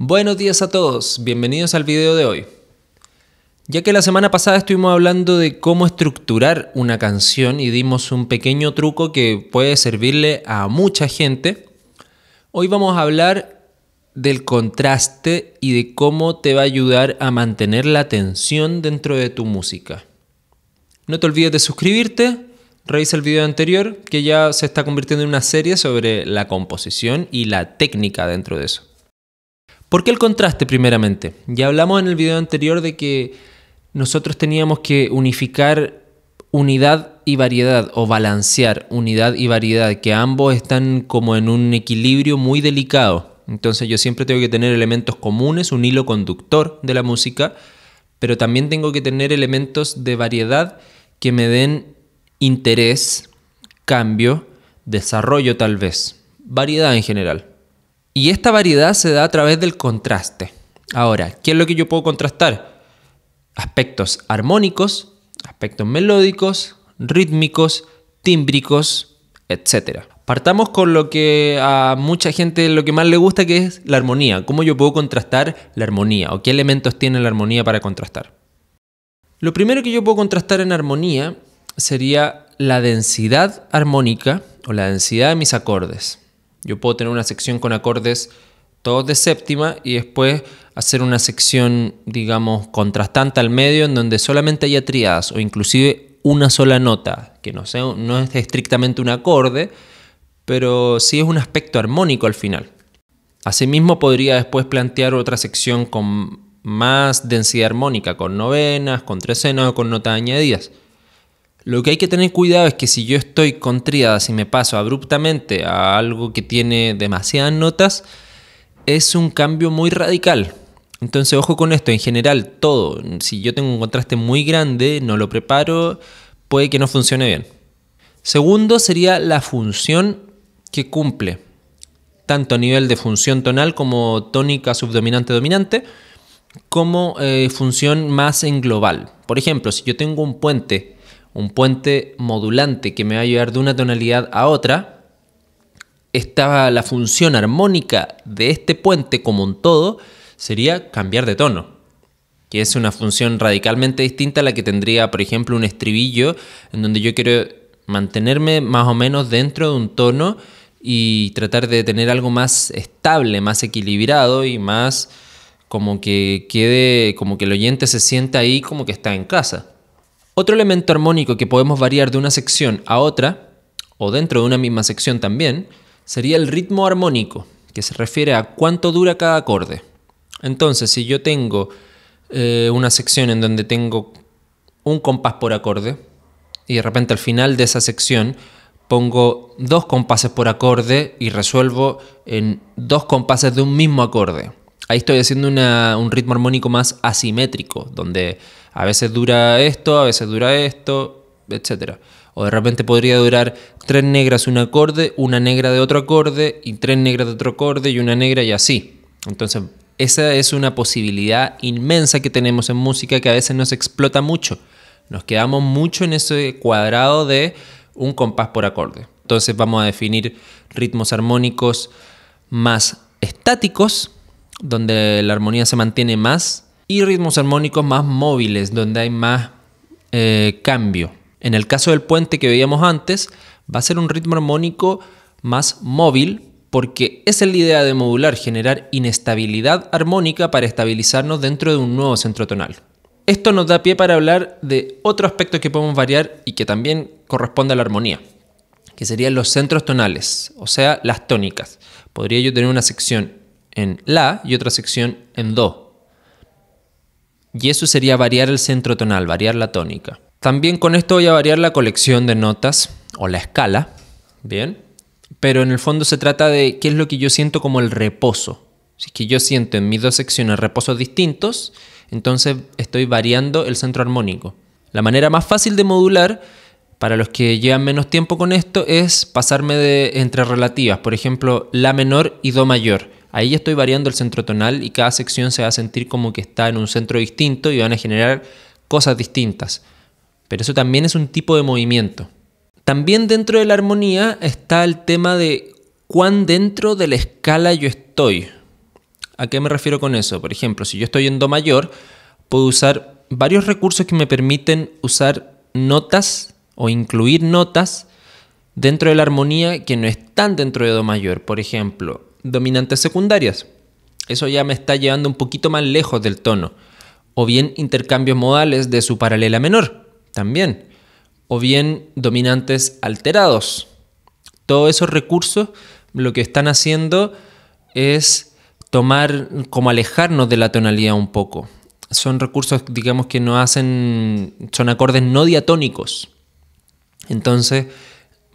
Buenos días a todos, bienvenidos al video de hoy. Ya que la semana pasada estuvimos hablando de cómo estructurar una canción y dimos un pequeño truco que puede servirle a mucha gente, hoy vamos a hablar del contraste y de cómo te va a ayudar a mantener la tensión dentro de tu música. No te olvides de suscribirte, revisa el video anterior que ya se está convirtiendo en una serie sobre la composición y la técnica dentro de eso. ¿Por qué el contraste primeramente? Ya hablamos en el video anterior de que nosotros teníamos que unificar unidad y variedad o balancear unidad y variedad, que ambos están como en un equilibrio muy delicado. Entonces yo siempre tengo que tener elementos comunes, un hilo conductor de la música, pero también tengo que tener elementos de variedad que me den interés, cambio, desarrollo tal vez, variedad en general. Y esta variedad se da a través del contraste. Ahora, ¿qué es lo que yo puedo contrastar? Aspectos armónicos, aspectos melódicos, rítmicos, tímbricos, etc. Partamos con lo que a mucha gente lo que más le gusta, que es la armonía. ¿Cómo yo puedo contrastar la armonía? ¿O qué elementos tiene la armonía para contrastar? Lo primero que yo puedo contrastar en armonía sería la densidad armónica o la densidad de mis acordes. Yo puedo tener una sección con acordes todos de séptima y después hacer una sección, digamos, contrastante al medio en donde solamente haya triadas o inclusive una sola nota, que no, sea, no es estrictamente un acorde, pero sí es un aspecto armónico al final. Asimismo podría después plantear otra sección con más densidad armónica, con novenas, con trecenas o con notas añadidas. Lo que hay que tener cuidado es que si yo estoy con tríadas y me paso abruptamente a algo que tiene demasiadas notas, es un cambio muy radical. Entonces, ojo con esto, en general, todo. Si yo tengo un contraste muy grande, no lo preparo, puede que no funcione bien. Segundo sería la función que cumple, tanto a nivel de función tonal como tónica subdominante-dominante, como eh, función más en global. Por ejemplo, si yo tengo un puente un puente modulante que me va a llevar de una tonalidad a otra, Estaba la función armónica de este puente como un todo sería cambiar de tono, que es una función radicalmente distinta a la que tendría, por ejemplo, un estribillo, en donde yo quiero mantenerme más o menos dentro de un tono y tratar de tener algo más estable, más equilibrado y más como que quede, como que el oyente se sienta ahí como que está en casa. Otro elemento armónico que podemos variar de una sección a otra, o dentro de una misma sección también, sería el ritmo armónico, que se refiere a cuánto dura cada acorde. Entonces, si yo tengo eh, una sección en donde tengo un compás por acorde, y de repente al final de esa sección pongo dos compases por acorde y resuelvo en dos compases de un mismo acorde. Ahí estoy haciendo un ritmo armónico más asimétrico, donde a veces dura esto, a veces dura esto, etc. O de repente podría durar tres negras un acorde, una negra de otro acorde, y tres negras de otro acorde, y una negra y así. Entonces, esa es una posibilidad inmensa que tenemos en música que a veces nos explota mucho. Nos quedamos mucho en ese cuadrado de un compás por acorde. Entonces vamos a definir ritmos armónicos más estáticos, donde la armonía se mantiene más, y ritmos armónicos más móviles, donde hay más eh, cambio. En el caso del puente que veíamos antes, va a ser un ritmo armónico más móvil, porque es la idea de modular, generar inestabilidad armónica para estabilizarnos dentro de un nuevo centro tonal. Esto nos da pie para hablar de otro aspecto que podemos variar y que también corresponde a la armonía, que serían los centros tonales, o sea, las tónicas. Podría yo tener una sección en la y otra sección en do. Y eso sería variar el centro tonal, variar la tónica. También con esto voy a variar la colección de notas o la escala, ¿bien? Pero en el fondo se trata de qué es lo que yo siento como el reposo. Si es que yo siento en mis dos secciones reposos distintos, entonces estoy variando el centro armónico. La manera más fácil de modular para los que llevan menos tiempo con esto es pasarme de entre relativas, por ejemplo, la menor y do mayor ahí estoy variando el centro tonal y cada sección se va a sentir como que está en un centro distinto y van a generar cosas distintas. Pero eso también es un tipo de movimiento. También dentro de la armonía está el tema de cuán dentro de la escala yo estoy. ¿A qué me refiero con eso? Por ejemplo, si yo estoy en Do mayor, puedo usar varios recursos que me permiten usar notas o incluir notas dentro de la armonía que no están dentro de Do mayor. Por ejemplo, dominantes secundarias. Eso ya me está llevando un poquito más lejos del tono. O bien intercambios modales de su paralela menor, también. O bien dominantes alterados. Todos esos recursos lo que están haciendo es tomar, como alejarnos de la tonalidad un poco. Son recursos, digamos, que no hacen, son acordes no diatónicos. Entonces,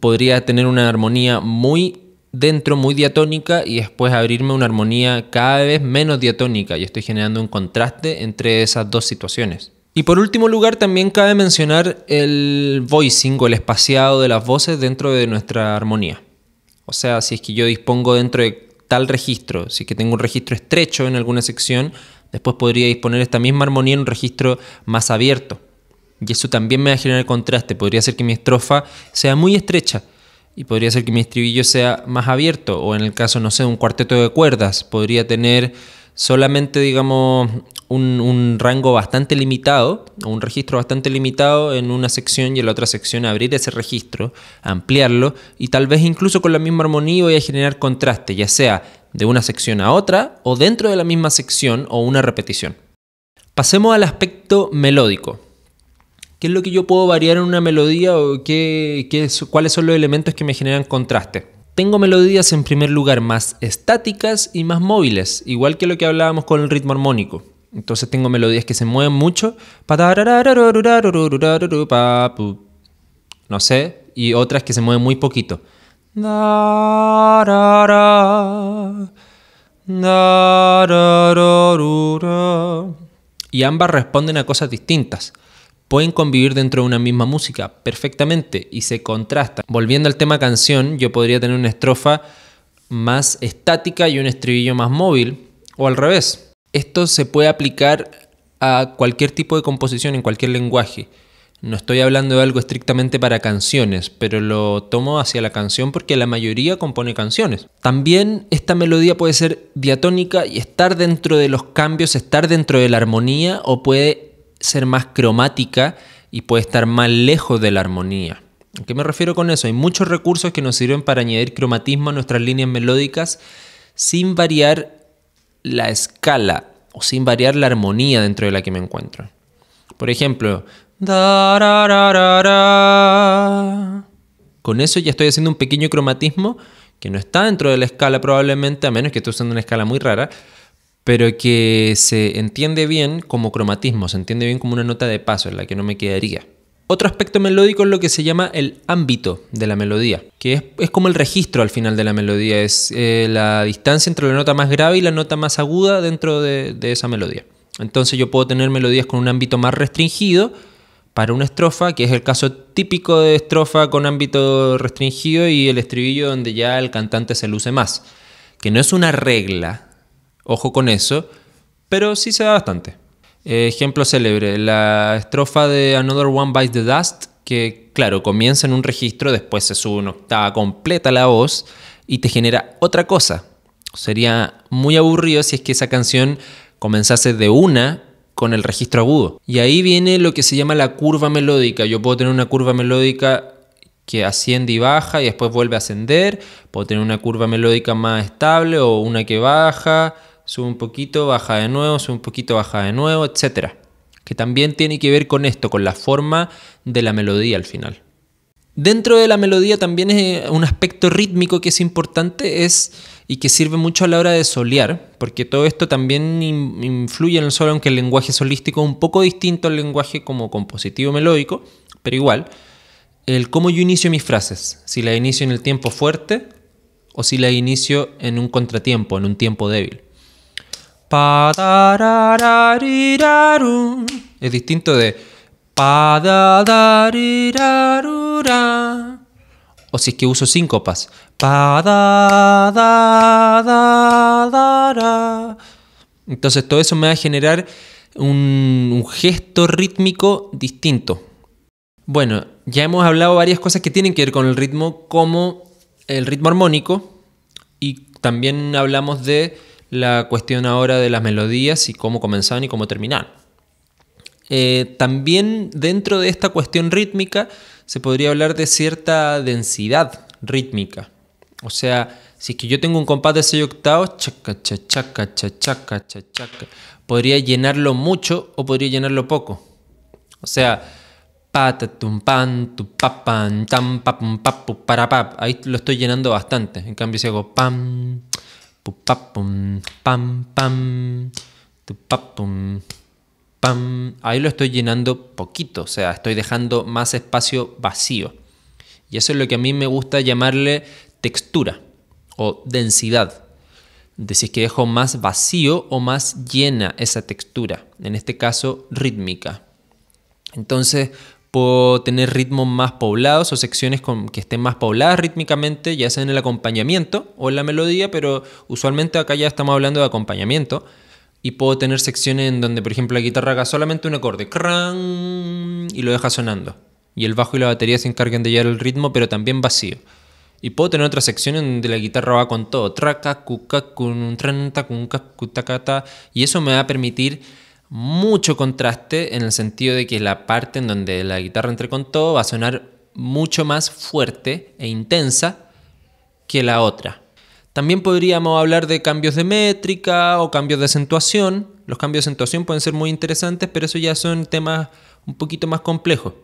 podría tener una armonía muy dentro muy diatónica y después abrirme una armonía cada vez menos diatónica y estoy generando un contraste entre esas dos situaciones. Y por último lugar, también cabe mencionar el voicing o el espaciado de las voces dentro de nuestra armonía. O sea, si es que yo dispongo dentro de tal registro, si es que tengo un registro estrecho en alguna sección, después podría disponer esta misma armonía en un registro más abierto. Y eso también me va a generar contraste. Podría ser que mi estrofa sea muy estrecha y podría ser que mi estribillo sea más abierto o en el caso, no sé, un cuarteto de cuerdas, podría tener solamente, digamos, un, un rango bastante limitado, o un registro bastante limitado en una sección y en la otra sección abrir ese registro, ampliarlo y tal vez incluso con la misma armonía voy a generar contraste, ya sea de una sección a otra o dentro de la misma sección o una repetición. Pasemos al aspecto melódico. ¿Qué es lo que yo puedo variar en una melodía o qué, cuáles son los elementos que me generan contraste? Tengo melodías en primer lugar más estáticas y más móviles, igual que lo que hablábamos con el ritmo armónico. Entonces tengo melodías que se mueven mucho. No sé, y otras que se mueven muy poquito. Y ambas responden a cosas distintas pueden convivir dentro de una misma música perfectamente y se contrastan. Volviendo al tema canción, yo podría tener una estrofa más estática y un estribillo más móvil, o al revés. Esto se puede aplicar a cualquier tipo de composición en cualquier lenguaje. No estoy hablando de algo estrictamente para canciones, pero lo tomo hacia la canción porque la mayoría compone canciones. También esta melodía puede ser diatónica y estar dentro de los cambios, estar dentro de la armonía o puede ser más cromática y puede estar más lejos de la armonía. ¿A qué me refiero con eso? Hay muchos recursos que nos sirven para añadir cromatismo a nuestras líneas melódicas sin variar la escala o sin variar la armonía dentro de la que me encuentro. Por ejemplo, con eso ya estoy haciendo un pequeño cromatismo que no está dentro de la escala probablemente, a menos que esté usando una escala muy rara, pero que se entiende bien como cromatismo, se entiende bien como una nota de paso en la que no me quedaría. Otro aspecto melódico es lo que se llama el ámbito de la melodía, que es, como el registro al final de la melodía, es eh, la distancia entre la nota más grave y la nota más aguda dentro de, de esa melodía. Entonces yo puedo tener melodías con un ámbito más restringido para una estrofa, que es el caso típico de estrofa con ámbito restringido y el estribillo donde ya el cantante se luce más, que no es una regla, Ojo con eso, pero sí se da bastante. ejemplo célebre, la estrofa de Another One by the Dust, que claro, comienza en un registro, después se sube una octava completa la voz y te genera otra cosa. Sería muy aburrido si es que esa canción comenzase de una con el registro agudo. Y ahí viene lo que se llama la curva melódica. Yo puedo tener una curva melódica que asciende y baja y después vuelve a ascender. Puedo tener una curva melódica más estable o una que baja sube un poquito, baja de nuevo, sube un poquito, baja de nuevo, etc. Que también tiene que ver con esto, con la forma de la melodía al final. Dentro de la melodía también es eh, un aspecto rítmico que es importante es, y que sirve mucho a la hora de solear, porque todo esto también influye en el solo, aunque el lenguaje solístico es un poco distinto al lenguaje como compositivo melódico, pero igual, el cómo yo inicio mis frases, si la inicio en el tiempo fuerte o si la inicio en un contratiempo, en un tiempo débil. Es distinto de o si es que uso síncopas. Entonces todo eso me va a generar un, un gesto rítmico distinto. Bueno, ya hemos hablado varias cosas que tienen que ver con el ritmo, como el ritmo armónico, y también hablamos de la cuestión ahora de las melodías y cómo comenzaban y cómo terminaban. Eh, también dentro de esta cuestión rítmica se podría hablar de cierta densidad rítmica. O sea, si es que yo tengo un compás de 6 octavos, chaca, chaca, chaca, chaca, podría llenarlo mucho o podría llenarlo poco. O sea, para, pap. Ahí lo estoy llenando bastante. En cambio, si hago pam, Pum, pam, pam. pam. Ahí lo estoy llenando poquito, o sea, estoy dejando más espacio vacío. Y eso es lo que a mí me gusta llamarle textura o densidad. decir, que dejo más vacío o más llena esa textura, en este caso rítmica. Entonces, puedo tener ritmos más poblados o secciones que estén más pobladas rítmicamente, ya sea en el acompañamiento o en la melodía, pero usualmente acá ya estamos hablando de acompañamiento. Y puedo tener secciones en donde, por ejemplo, la guitarra haga solamente un acorde, crán, y lo deja sonando. Y el bajo y la batería se encarguen de llevar el ritmo, pero también vacío. Y puedo tener otra sección en donde la guitarra va con todo, traca, cuca, cun, tran, tacun, Y eso me va a permitir mucho contraste en el sentido de que la parte en donde la guitarra entre con todo va a sonar mucho más fuerte e intensa que la otra. También podríamos hablar de cambios de métrica o cambios de acentuación. Los cambios de acentuación pueden ser muy interesantes, pero eso ya son temas un poquito más complejos.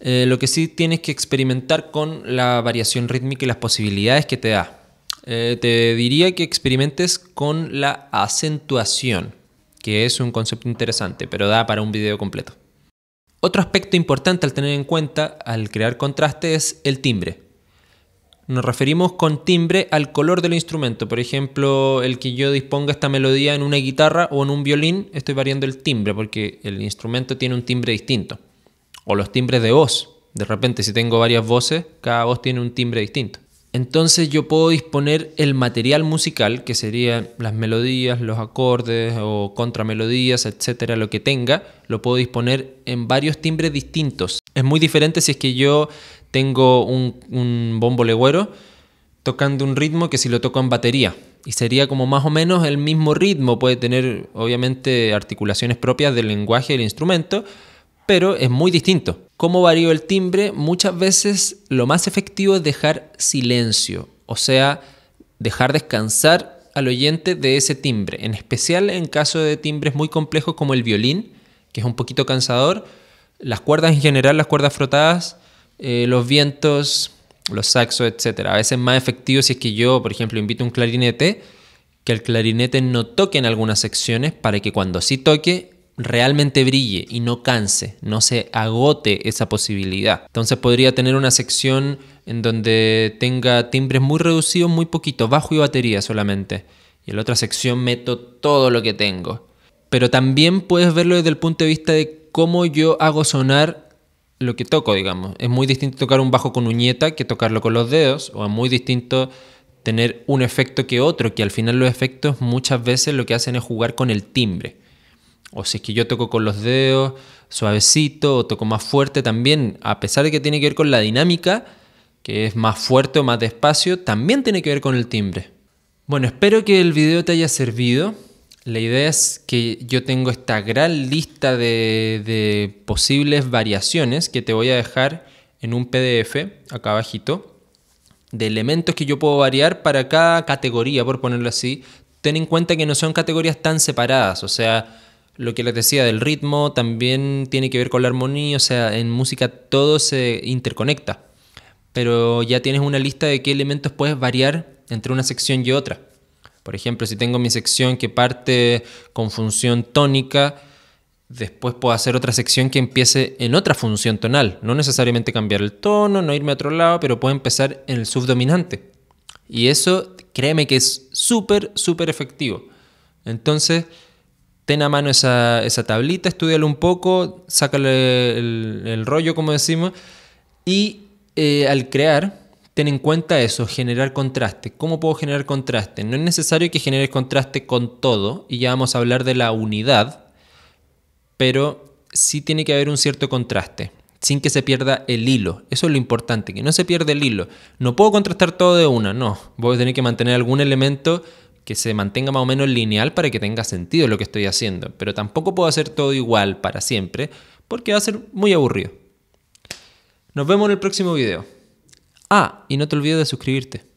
Eh, lo que sí tienes que experimentar con la variación rítmica y las posibilidades que te da. Eh, te diría que experimentes con la acentuación que es un concepto interesante, pero da para un video completo. Otro aspecto importante al tener en cuenta al crear contraste es el timbre. Nos referimos con timbre al color del instrumento, por ejemplo, el que yo disponga esta melodía en una guitarra o en un violín, estoy variando el timbre porque el instrumento tiene un timbre distinto. O los timbres de voz, de repente si tengo varias voces, cada voz tiene un timbre distinto. Entonces yo puedo disponer el material musical, que serían las melodías, los acordes o contramelodías, etcétera, lo que tenga, lo puedo disponer en varios timbres distintos. Es muy diferente si es que yo tengo un, un bombo legüero tocando un ritmo que si lo toco en batería. Y sería como más o menos el mismo ritmo, puede tener obviamente articulaciones propias del lenguaje del instrumento, pero es muy distinto. ¿Cómo varió el timbre? Muchas veces lo más efectivo es dejar silencio, o sea, dejar descansar al oyente de ese timbre, en especial en caso de timbres muy complejos como el violín, que es un poquito cansador, las cuerdas en general, las cuerdas frotadas, eh, los vientos, los saxos, etc. A veces es más efectivo si es que yo, por ejemplo, invito un clarinete, que el clarinete no toque en algunas secciones para que cuando sí toque realmente brille y no canse, no se agote esa posibilidad. Entonces podría tener una sección en donde tenga timbres muy reducidos, muy poquito, bajo y batería solamente. Y en la otra sección meto todo lo que tengo. Pero también puedes verlo desde el punto de vista de cómo yo hago sonar lo que toco, digamos. Es muy distinto tocar un bajo con uñeta que tocarlo con los dedos, o es muy distinto tener un efecto que otro, que al final los efectos muchas veces lo que hacen es jugar con el timbre o si es que yo toco con los dedos suavecito o toco más fuerte también, a pesar de que tiene que ver con la dinámica, que es más fuerte o más despacio, también tiene que ver con el timbre. Bueno, espero que el video te haya servido. La idea es que yo tengo esta gran lista de, posibles variaciones que te voy a dejar en un PDF acá abajito de elementos que yo puedo variar para cada categoría, por ponerlo así. Ten en cuenta que no son categorías tan separadas, o sea, lo que les decía del ritmo también tiene que ver con la armonía, o sea, en música todo se interconecta, pero ya tienes una lista de qué elementos puedes variar entre una sección y otra. Por ejemplo, si tengo mi sección que parte con función tónica, después puedo hacer otra sección que empiece en otra función tonal. No necesariamente cambiar el tono, no irme a otro lado, pero puedo empezar en el subdominante. Y eso, créeme que es súper, súper efectivo. Entonces, ten a mano esa, tablita, estudialo un poco, sácale el, rollo, como decimos, y eh, al crear, ten en cuenta eso, generar contraste. ¿Cómo puedo generar contraste? No es necesario que generes contraste con todo, y ya vamos a hablar de la unidad, pero sí tiene que haber un cierto contraste, sin que se pierda el hilo. Eso es lo importante, que no se pierda el hilo. No puedo contrastar todo de una, no. Voy a tener que mantener algún elemento que se mantenga más o menos lineal para que tenga sentido lo que estoy haciendo. Pero tampoco puedo hacer todo igual para siempre porque va a ser muy aburrido. Nos vemos en el próximo video. Ah, y no te olvides de suscribirte.